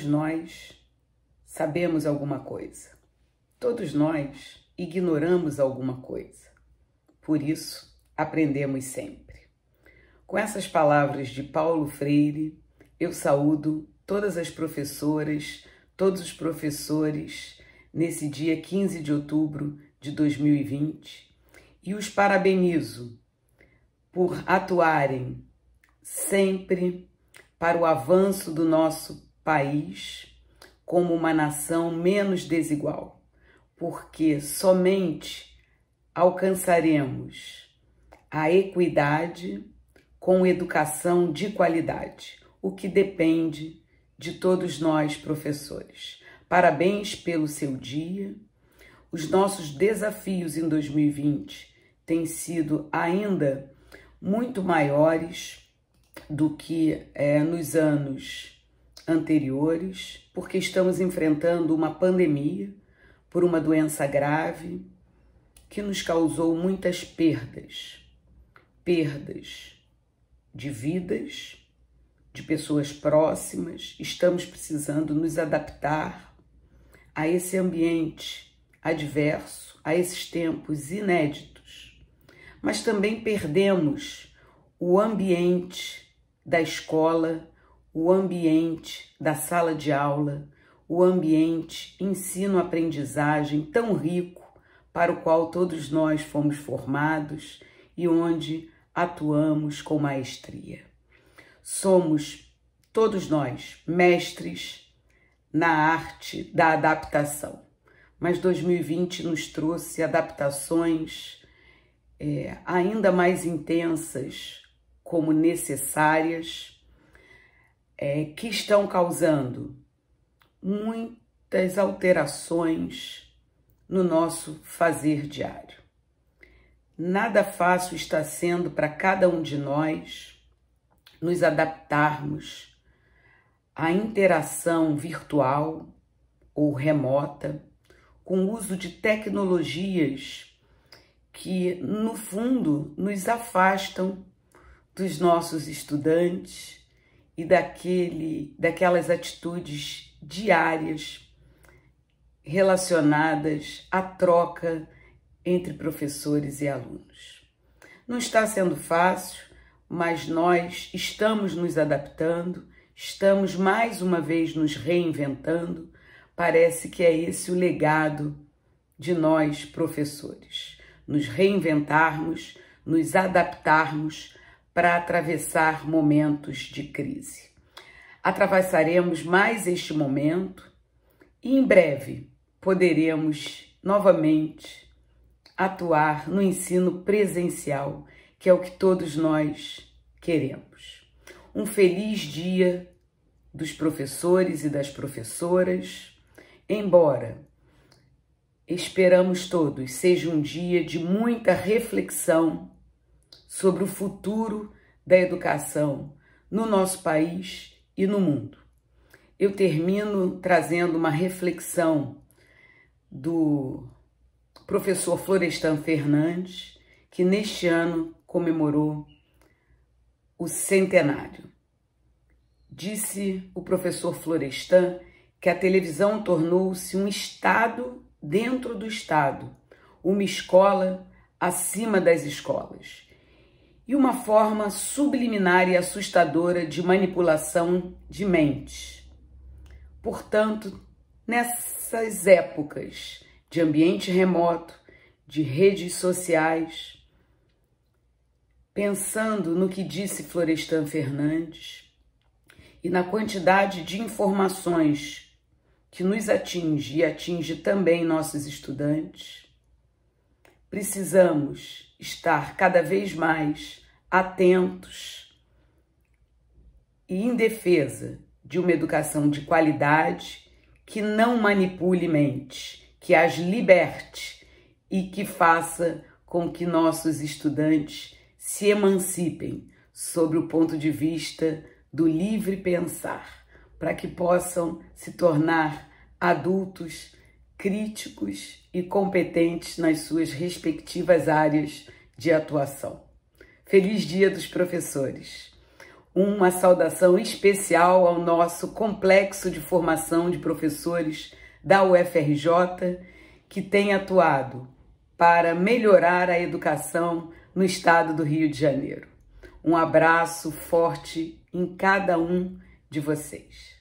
todos nós sabemos alguma coisa. Todos nós ignoramos alguma coisa. Por isso, aprendemos sempre. Com essas palavras de Paulo Freire, eu saúdo todas as professoras, todos os professores nesse dia 15 de outubro de 2020 e os parabenizo por atuarem sempre para o avanço do nosso país como uma nação menos desigual, porque somente alcançaremos a equidade com educação de qualidade, o que depende de todos nós, professores. Parabéns pelo seu dia. Os nossos desafios em 2020 têm sido ainda muito maiores do que é, nos anos anteriores, porque estamos enfrentando uma pandemia por uma doença grave que nos causou muitas perdas. Perdas de vidas, de pessoas próximas, estamos precisando nos adaptar a esse ambiente adverso, a esses tempos inéditos. Mas também perdemos o ambiente da escola, o ambiente da sala de aula, o ambiente ensino-aprendizagem tão rico para o qual todos nós fomos formados e onde atuamos com maestria. Somos, todos nós, mestres na arte da adaptação, mas 2020 nos trouxe adaptações é, ainda mais intensas como necessárias é, que estão causando muitas alterações no nosso fazer diário. Nada fácil está sendo para cada um de nós nos adaptarmos à interação virtual ou remota com o uso de tecnologias que, no fundo, nos afastam dos nossos estudantes, e daquele, daquelas atitudes diárias relacionadas à troca entre professores e alunos. Não está sendo fácil, mas nós estamos nos adaptando, estamos mais uma vez nos reinventando. Parece que é esse o legado de nós, professores, nos reinventarmos, nos adaptarmos para atravessar momentos de crise. Atravessaremos mais este momento e em breve poderemos novamente atuar no ensino presencial, que é o que todos nós queremos. Um feliz dia dos professores e das professoras, embora esperamos todos seja um dia de muita reflexão sobre o futuro da educação no nosso país e no mundo. Eu termino trazendo uma reflexão do professor Florestan Fernandes, que neste ano comemorou o centenário. Disse o professor Florestan que a televisão tornou-se um Estado dentro do Estado, uma escola acima das escolas e uma forma subliminar e assustadora de manipulação de mente. Portanto, nessas épocas de ambiente remoto, de redes sociais, pensando no que disse Florestan Fernandes e na quantidade de informações que nos atinge e atinge também nossos estudantes, precisamos estar cada vez mais atentos e em defesa de uma educação de qualidade que não manipule mentes, que as liberte e que faça com que nossos estudantes se emancipem sobre o ponto de vista do livre pensar, para que possam se tornar adultos críticos e competentes nas suas respectivas áreas de atuação. Feliz Dia dos Professores. Uma saudação especial ao nosso complexo de formação de professores da UFRJ, que tem atuado para melhorar a educação no estado do Rio de Janeiro. Um abraço forte em cada um de vocês.